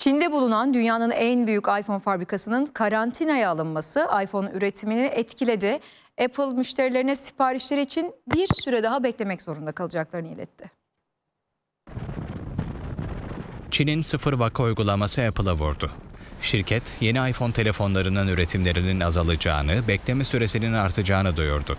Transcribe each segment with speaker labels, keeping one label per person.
Speaker 1: Çin'de bulunan dünyanın en büyük iPhone fabrikasının karantinaya alınması iPhone üretimini etkiledi. Apple müşterilerine siparişler için bir süre daha beklemek zorunda kalacaklarını iletti.
Speaker 2: Çin'in sıfır vaka uygulaması Apple'a vurdu. Şirket yeni iPhone telefonlarının üretimlerinin azalacağını, bekleme süresinin artacağını duyurdu.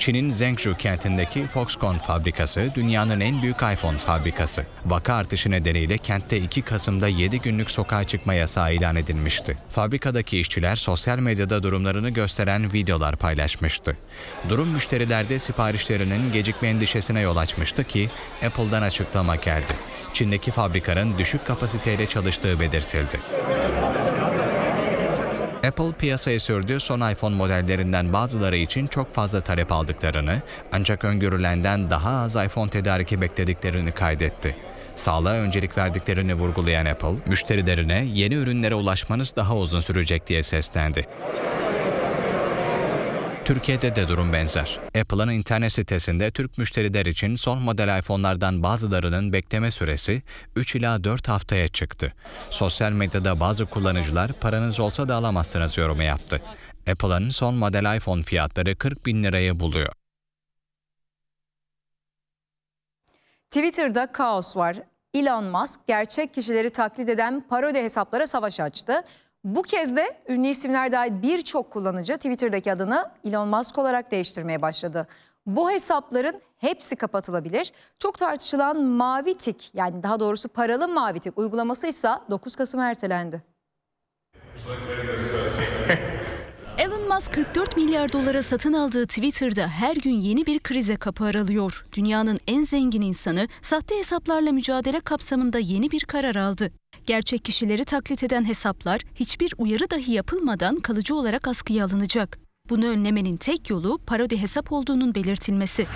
Speaker 2: Çin'in Zhengzhou kentindeki Foxconn fabrikası dünyanın en büyük iPhone fabrikası. Vaka artışı nedeniyle kentte 2 Kasım'da 7 günlük sokağa çıkma yasağı ilan edilmişti. Fabrikadaki işçiler sosyal medyada durumlarını gösteren videolar paylaşmıştı. Durum müşterilerde siparişlerinin gecikme endişesine yol açmıştı ki Apple'dan açıklama geldi. Çin'deki fabrikanın düşük kapasiteyle çalıştığı belirtildi. Apple piyasaya sürdüğü son iPhone modellerinden bazıları için çok fazla talep aldıklarını, ancak öngörülenden daha az iPhone tedariki beklediklerini kaydetti. Sağlığa öncelik verdiklerini vurgulayan Apple, müşterilerine yeni ürünlere ulaşmanız daha uzun sürecek diye seslendi. Türkiye'de de durum benzer. Apple'ın internet sitesinde Türk müşteriler için son model iPhone'lardan bazılarının bekleme süresi 3 ila 4 haftaya çıktı. Sosyal medyada bazı kullanıcılar paranız olsa da alamazsınız yorumu yaptı. Apple'ın son model iPhone fiyatları 40 bin liraya buluyor.
Speaker 1: Twitter'da kaos var. Elon Musk gerçek kişileri taklit eden parodi hesaplara savaş açtı. Bu kez de ünlü isimler dahil birçok kullanıcı Twitter'daki adını Elon Musk olarak değiştirmeye başladı. Bu hesapların hepsi kapatılabilir. Çok tartışılan mavi tik yani daha doğrusu paralı mavi tik uygulaması ise 9 Kasım'a ertelendi.
Speaker 3: Elmas 44 milyar dolara satın aldığı Twitter'da her gün yeni bir krize kapı aralıyor. Dünyanın en zengin insanı sahte hesaplarla mücadele kapsamında yeni bir karar aldı. Gerçek kişileri taklit eden hesaplar hiçbir uyarı dahi yapılmadan kalıcı olarak askıya alınacak. Bunu önlemenin tek yolu parodi hesap olduğunun belirtilmesi.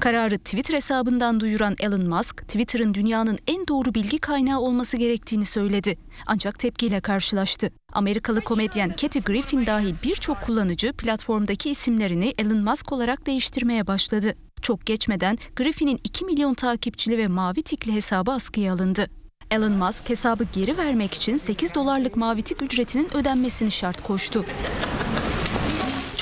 Speaker 3: Kararı Twitter hesabından duyuran Elon Musk, Twitter'ın dünyanın en doğru bilgi kaynağı olması gerektiğini söyledi. Ancak tepkiyle karşılaştı. Amerikalı komedyen Katy Griffin dahil birçok kullanıcı platformdaki isimlerini Elon Musk olarak değiştirmeye başladı. Çok geçmeden Griffin'in 2 milyon takipçili ve mavi tikli hesabı askıya alındı. Elon Musk hesabı geri vermek için 8 dolarlık mavi tik ücretinin ödenmesini şart koştu.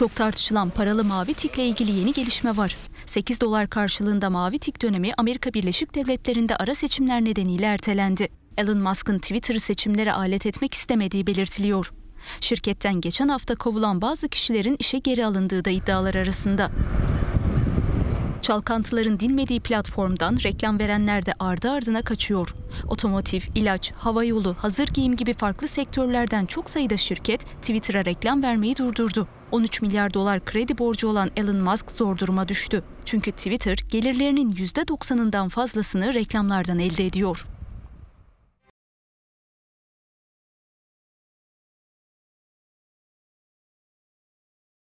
Speaker 3: Çok tartışılan paralı mavi tikle ilgili yeni gelişme var. 8 dolar karşılığında mavi tik dönemi Amerika Birleşik Devletleri'nde ara seçimler nedeniyle ertelendi. Elon Musk'ın Twitter'ı seçimlere alet etmek istemediği belirtiliyor. Şirketten geçen hafta kovulan bazı kişilerin işe geri alındığı da iddialar arasında. Çalkantıların dinmediği platformdan reklam verenler de ardı ardına kaçıyor. Otomotiv, ilaç, havayolu, hazır giyim gibi farklı sektörlerden çok sayıda şirket Twitter'a reklam vermeyi durdurdu. 13 milyar dolar kredi borcu olan Elon Musk zor duruma düştü. Çünkü Twitter gelirlerinin %90'ından fazlasını reklamlardan elde ediyor.